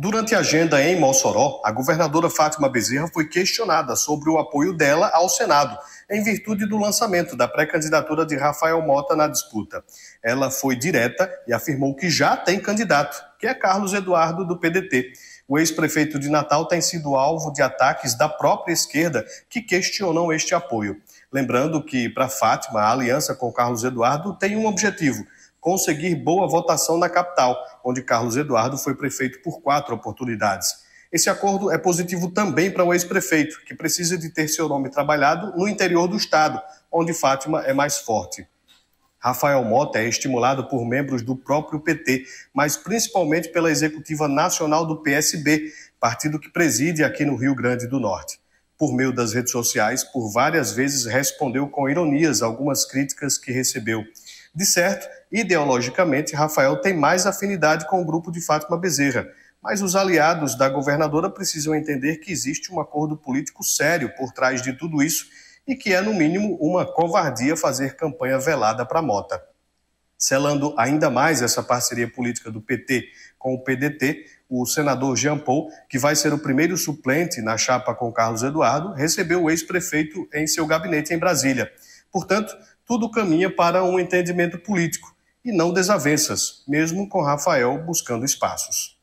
Durante a agenda em Mossoró, a governadora Fátima Bezerra foi questionada sobre o apoio dela ao Senado, em virtude do lançamento da pré-candidatura de Rafael Mota na disputa. Ela foi direta e afirmou que já tem candidato, que é Carlos Eduardo, do PDT. O ex-prefeito de Natal tem sido alvo de ataques da própria esquerda que questionam este apoio. Lembrando que, para Fátima, a aliança com Carlos Eduardo tem um objetivo: conseguir boa votação na capital, onde Carlos Eduardo foi prefeito por quatro oportunidades. Esse acordo é positivo também para o ex-prefeito, que precisa de ter seu nome trabalhado no interior do estado, onde Fátima é mais forte. Rafael Mota é estimulado por membros do próprio PT, mas principalmente pela executiva nacional do PSB, partido que preside aqui no Rio Grande do Norte. Por meio das redes sociais, por várias vezes respondeu com ironias algumas críticas que recebeu. De certo, ideologicamente, Rafael tem mais afinidade com o grupo de Fátima Bezerra, mas os aliados da governadora precisam entender que existe um acordo político sério por trás de tudo isso e que é, no mínimo, uma covardia fazer campanha velada para Mota. Selando ainda mais essa parceria política do PT com o PDT, o senador Jean Paul, que vai ser o primeiro suplente na chapa com Carlos Eduardo, recebeu o ex-prefeito em seu gabinete em Brasília. Portanto, tudo caminha para um entendimento político e não desavenças, mesmo com Rafael buscando espaços.